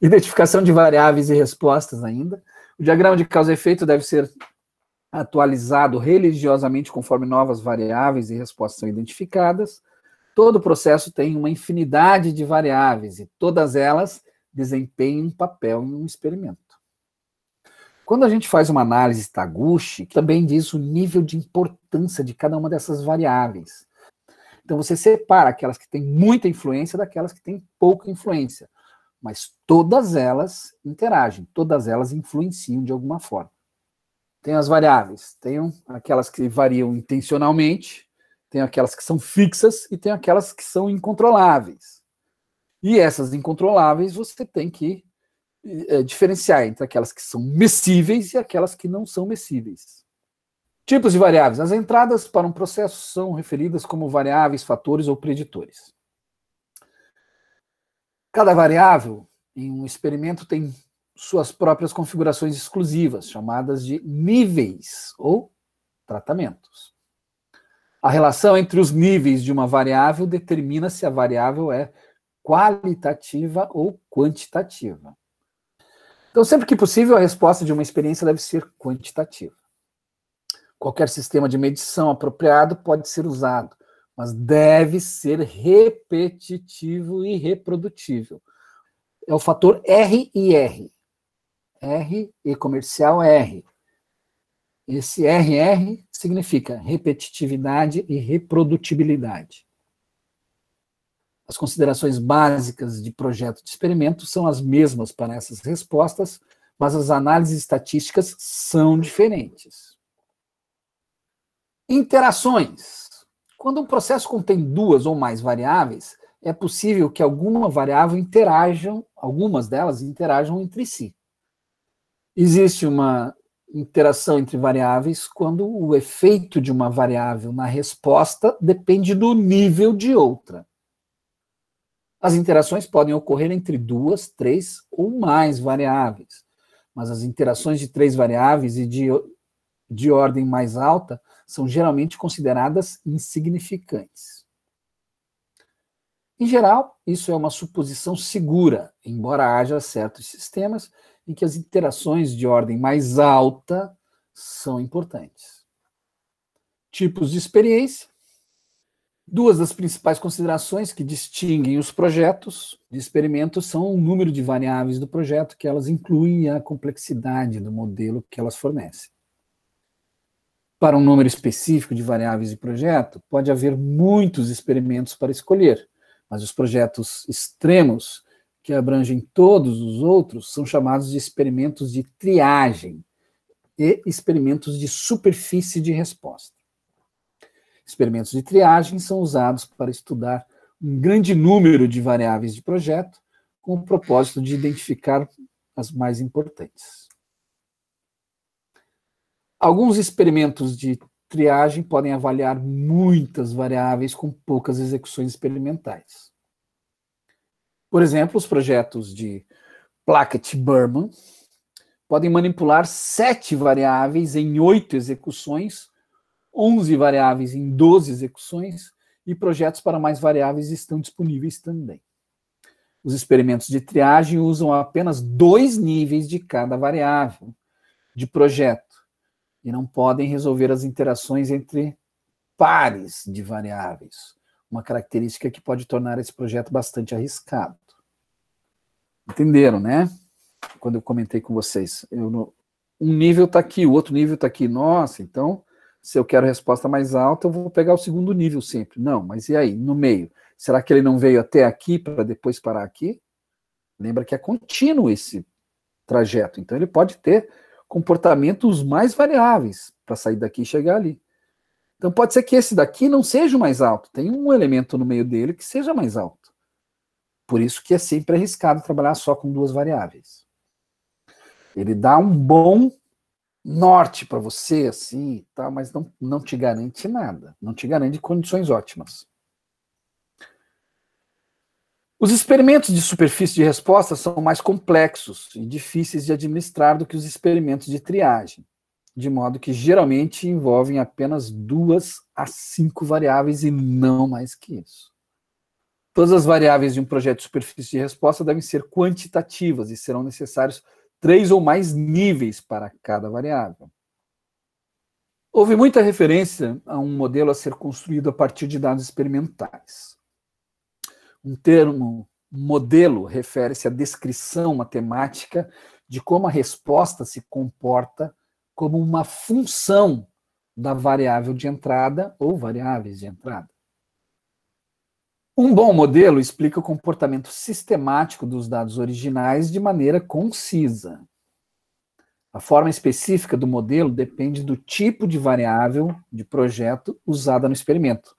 Identificação de variáveis e respostas ainda. O diagrama de causa e efeito deve ser atualizado religiosamente conforme novas variáveis e respostas são identificadas. Todo processo tem uma infinidade de variáveis e todas elas desempenham um papel em um experimento. Quando a gente faz uma análise Taguchi, também diz o nível de importância de cada uma dessas variáveis. Então você separa aquelas que têm muita influência daquelas que têm pouca influência mas todas elas interagem, todas elas influenciam de alguma forma. Tem as variáveis, tem aquelas que variam intencionalmente, tem aquelas que são fixas e tem aquelas que são incontroláveis. E essas incontroláveis você tem que é, diferenciar entre aquelas que são messíveis e aquelas que não são messíveis. Tipos de variáveis. As entradas para um processo são referidas como variáveis, fatores ou preditores. Cada variável em um experimento tem suas próprias configurações exclusivas, chamadas de níveis ou tratamentos. A relação entre os níveis de uma variável determina se a variável é qualitativa ou quantitativa. Então, sempre que possível, a resposta de uma experiência deve ser quantitativa. Qualquer sistema de medição apropriado pode ser usado, mas deve ser repetitivo e reprodutível. É o fator R e R. R e comercial é R. Esse RR significa repetitividade e reprodutibilidade. As considerações básicas de projeto de experimento são as mesmas para essas respostas, mas as análises estatísticas são diferentes. Interações. Quando um processo contém duas ou mais variáveis, é possível que alguma variável interajam, algumas delas interajam entre si. Existe uma interação entre variáveis quando o efeito de uma variável na resposta depende do nível de outra. As interações podem ocorrer entre duas, três ou mais variáveis, mas as interações de três variáveis e de de ordem mais alta são geralmente consideradas insignificantes. Em geral, isso é uma suposição segura, embora haja certos sistemas em que as interações de ordem mais alta são importantes. Tipos de experiência. Duas das principais considerações que distinguem os projetos de experimentos são o número de variáveis do projeto que elas incluem e a complexidade do modelo que elas fornecem. Para um número específico de variáveis de projeto, pode haver muitos experimentos para escolher, mas os projetos extremos, que abrangem todos os outros, são chamados de experimentos de triagem e experimentos de superfície de resposta. Experimentos de triagem são usados para estudar um grande número de variáveis de projeto com o propósito de identificar as mais importantes. Alguns experimentos de triagem podem avaliar muitas variáveis com poucas execuções experimentais. Por exemplo, os projetos de plackett burman podem manipular sete variáveis em oito execuções, onze variáveis em doze execuções e projetos para mais variáveis estão disponíveis também. Os experimentos de triagem usam apenas dois níveis de cada variável de projeto e não podem resolver as interações entre pares de variáveis, uma característica que pode tornar esse projeto bastante arriscado. Entenderam, né? Quando eu comentei com vocês, não... um nível está aqui, o outro nível está aqui. Nossa, então, se eu quero resposta mais alta, eu vou pegar o segundo nível sempre. Não, mas e aí, no meio? Será que ele não veio até aqui para depois parar aqui? Lembra que é contínuo esse trajeto, então ele pode ter comportamentos mais variáveis para sair daqui e chegar ali. Então pode ser que esse daqui não seja o mais alto, tem um elemento no meio dele que seja mais alto. Por isso que é sempre arriscado trabalhar só com duas variáveis. Ele dá um bom norte para você, assim, tá, mas não, não te garante nada, não te garante condições ótimas. Os experimentos de superfície de resposta são mais complexos e difíceis de administrar do que os experimentos de triagem, de modo que geralmente envolvem apenas duas a cinco variáveis e não mais que isso. Todas as variáveis de um projeto de superfície de resposta devem ser quantitativas e serão necessários três ou mais níveis para cada variável. Houve muita referência a um modelo a ser construído a partir de dados experimentais. Um termo modelo refere-se à descrição matemática de como a resposta se comporta como uma função da variável de entrada ou variáveis de entrada. Um bom modelo explica o comportamento sistemático dos dados originais de maneira concisa. A forma específica do modelo depende do tipo de variável de projeto usada no experimento.